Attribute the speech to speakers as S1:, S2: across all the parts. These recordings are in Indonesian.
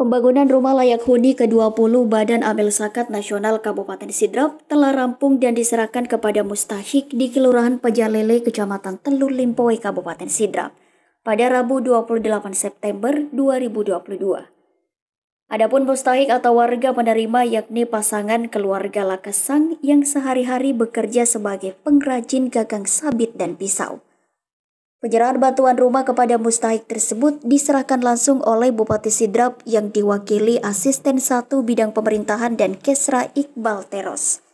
S1: Pembangunan rumah layak huni ke-20 Badan Amil Sakat Nasional Kabupaten Sidrap telah rampung dan diserahkan kepada mustahik di Kelurahan Pejalele, Kecamatan Telur Limpoe, Kabupaten Sidrap pada Rabu 28 September 2022. Adapun mustahik atau warga menerima yakni pasangan keluarga Lakesang yang sehari-hari bekerja sebagai pengrajin gagang sabit dan pisau. Penyerahan bantuan rumah kepada mustahik tersebut diserahkan langsung oleh Bupati Sidrap yang diwakili Asisten Satu Bidang Pemerintahan dan Kesra Iqbal Teros.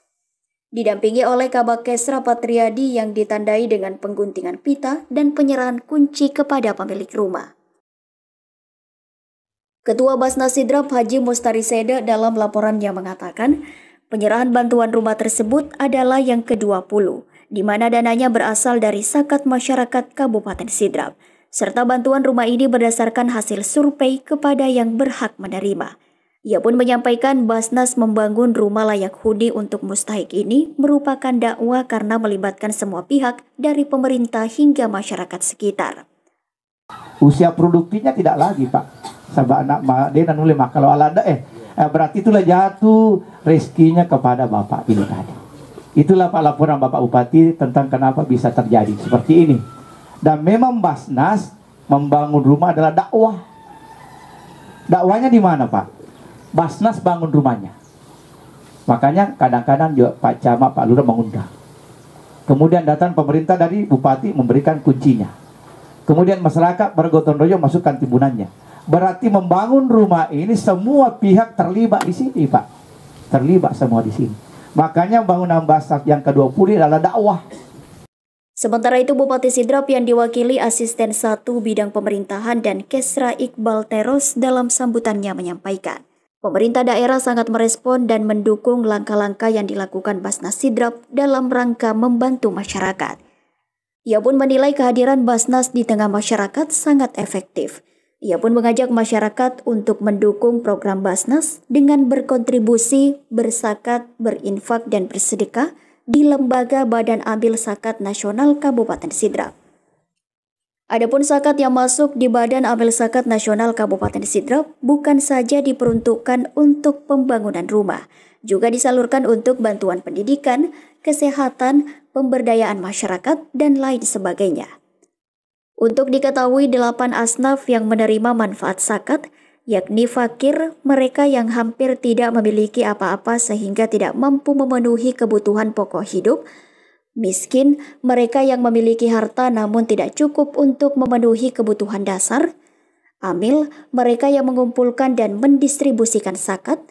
S1: Didampingi oleh Kabak Kesra Patriadi yang ditandai dengan pengguntingan pita dan penyerahan kunci kepada pemilik rumah. Ketua Basnas Sidrap Haji Mustari Seda dalam laporannya mengatakan, penyerahan bantuan rumah tersebut adalah yang ke-20 di mana dananya berasal dari zakat Masyarakat Kabupaten Sidrap, serta bantuan rumah ini berdasarkan hasil survei kepada yang berhak menerima. Ia pun menyampaikan Basnas membangun rumah layak huni untuk mustahik ini merupakan dakwah karena melibatkan semua pihak dari pemerintah hingga masyarakat sekitar.
S2: Usia produktifnya tidak lagi, Pak. Sabah anak dia dan kalau alada eh, eh berarti itulah jatuh rezekinya kepada Bapak ini tadi. Itulah Pak laporan Bapak Bupati tentang kenapa bisa terjadi seperti ini. Dan memang Basnas membangun rumah adalah dakwah. Dakwahnya di mana Pak? Basnas bangun rumahnya. Makanya kadang-kadang juga Pak Camat, Pak Lurah mengundang. Kemudian datang pemerintah dari Bupati memberikan kuncinya. Kemudian masyarakat bergotong royong masukkan timbunannya. Berarti membangun rumah ini semua pihak terlibat di sini Pak. Terlibat semua di sini. Makanya bangunan Basak yang ke-20 adalah dakwah.
S1: Sementara itu Bupati Sidrap yang diwakili Asisten Satu Bidang Pemerintahan dan Kesra Iqbal Teros dalam sambutannya menyampaikan, pemerintah daerah sangat merespon dan mendukung langkah-langkah yang dilakukan Basnas Sidrap dalam rangka membantu masyarakat. Ia pun menilai kehadiran Basnas di tengah masyarakat sangat efektif ia pun mengajak masyarakat untuk mendukung program Basnas dengan berkontribusi, bersakat, berinfak, dan bersedekah di Lembaga Badan Ambil Sakat Nasional Kabupaten Sidrap. Adapun zakat yang masuk di Badan Amil Zakat Nasional Kabupaten Sidrap bukan saja diperuntukkan untuk pembangunan rumah, juga disalurkan untuk bantuan pendidikan, kesehatan, pemberdayaan masyarakat, dan lain sebagainya. Untuk diketahui delapan asnaf yang menerima manfaat zakat, yakni fakir, mereka yang hampir tidak memiliki apa-apa sehingga tidak mampu memenuhi kebutuhan pokok hidup, miskin, mereka yang memiliki harta namun tidak cukup untuk memenuhi kebutuhan dasar, amil, mereka yang mengumpulkan dan mendistribusikan zakat,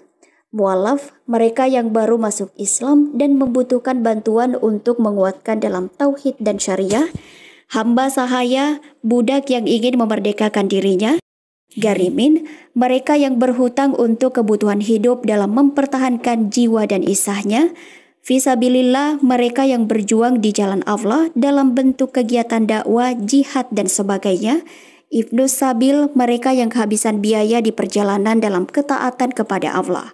S1: mualaf, mereka yang baru masuk Islam dan membutuhkan bantuan untuk menguatkan dalam tauhid dan syariah, hamba sahaya, budak yang ingin memerdekakan dirinya, garimin, mereka yang berhutang untuk kebutuhan hidup dalam mempertahankan jiwa dan isahnya, visabilillah mereka yang berjuang di jalan Allah dalam bentuk kegiatan dakwah, jihad, dan sebagainya, Ibnu Sabil mereka yang kehabisan biaya di perjalanan dalam ketaatan kepada Allah.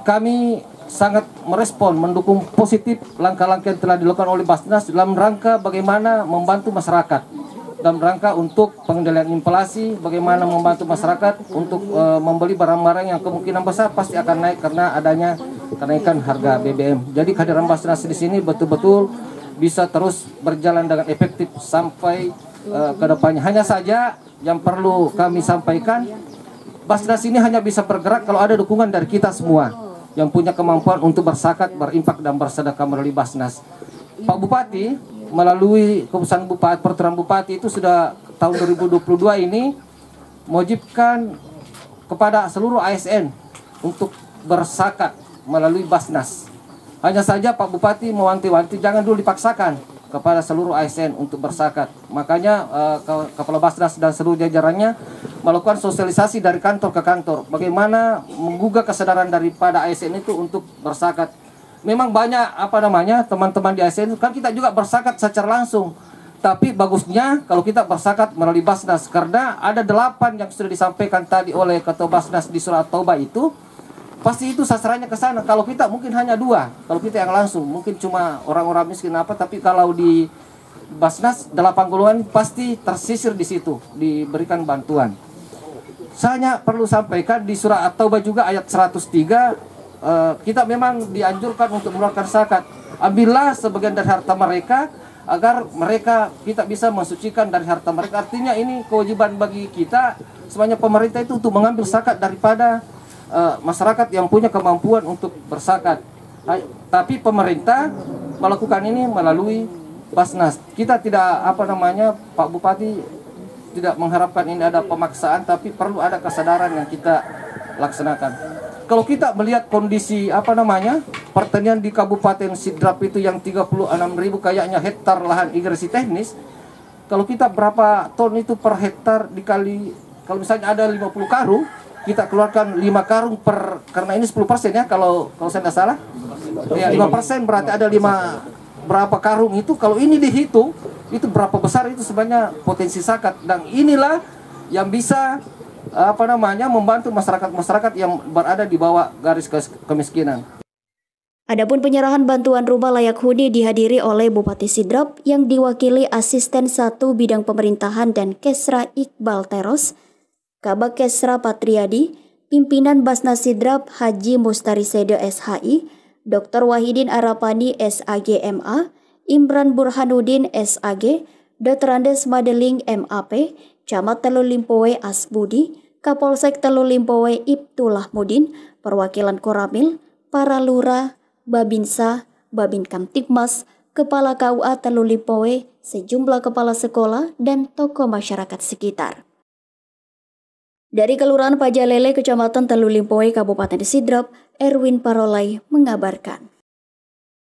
S2: Kami sangat merespon, mendukung positif langkah-langkah yang telah dilakukan oleh Basnas dalam rangka bagaimana membantu masyarakat dalam rangka untuk pengendalian inflasi, bagaimana membantu masyarakat untuk e, membeli barang-barang yang kemungkinan besar pasti akan naik karena adanya kenaikan harga BBM. Jadi kehadiran Basnas di sini betul-betul bisa terus berjalan dengan efektif sampai e, ke depannya. Hanya saja yang perlu kami sampaikan, Basnas ini hanya bisa bergerak kalau ada dukungan dari kita semua yang punya kemampuan untuk bersakat, berimpak dan bersedekah melalui Basnas. Pak Bupati melalui keputusan Bupati peraturan Bupati itu sudah tahun 2022 ini mewajibkan kepada seluruh ASN untuk bersakat melalui Basnas. Hanya saja Pak Bupati mewanti-wanti jangan dulu dipaksakan kepada seluruh ASN untuk bersakat. Makanya eh, Kepala Basnas dan seluruh jajarannya melakukan sosialisasi dari kantor ke kantor bagaimana menggugah kesadaran daripada ASN itu untuk bersakat memang banyak apa namanya teman-teman di ASN kan kita juga bersakat secara langsung tapi bagusnya kalau kita bersakat melalui Basnas karena ada delapan yang sudah disampaikan tadi oleh Ketua Basnas di surat Toba itu pasti itu sasarannya ke sana. Kalau kita mungkin hanya dua, kalau kita yang langsung mungkin cuma orang-orang miskin apa, tapi kalau di Basnas delapan golongan pasti tersisir di situ, diberikan bantuan. Saya perlu sampaikan di surah At-Taubah juga ayat 103 eh, kita memang dianjurkan untuk mengeluarkan zakat. Ambillah sebagian dari harta mereka agar mereka kita bisa mensucikan dari harta mereka. Artinya ini kewajiban bagi kita semuanya pemerintah itu untuk mengambil zakat daripada eh, masyarakat yang punya kemampuan untuk bersakat. Tapi pemerintah melakukan ini melalui Basnas. Kita tidak apa namanya Pak Bupati tidak mengharapkan ini ada pemaksaan tapi perlu ada kesadaran yang kita laksanakan. Kalau kita melihat kondisi apa namanya pertanian di Kabupaten Sidrap itu yang 36 ribu kayaknya hektar lahan irigasi teknis, kalau kita berapa ton itu per hektar dikali kalau misalnya ada 50 karung kita keluarkan 5 karung per karena ini 10 persen ya kalau kalau saya tidak salah ya 5 persen berarti ada 5 berapa karung itu kalau ini dihitung itu berapa besar itu sebenarnya potensi zakat dan inilah yang bisa apa namanya membantu masyarakat-masyarakat yang berada di bawah garis kemiskinan.
S1: Adapun penyerahan bantuan rumah layak huni dihadiri oleh Bupati Sidrap yang diwakili Asisten 1 Bidang Pemerintahan dan Kesra Iqbal Teros, Kabak Kesra Patriadi, Pimpinan Basnas Sidrap Haji Mustari Sedo SHI, Dr. Wahidin Arapani SAGMA, Imran Burhanuddin SAG, Dotrandes Madeling MAP, Camat Telu Limpowe Asbudi, Kapolsek Telu Limpowe Ibtullah Mudin, Perwakilan Koramil, para lurah, Babinsa, Babin Kamtikmas, Kepala KUA Telu Limpowe, sejumlah kepala sekolah, dan tokoh masyarakat sekitar. Dari Kelurahan Pajalele, Kecamatan Telu Limpowe, Kabupaten Sidrap, Erwin Parolai mengabarkan.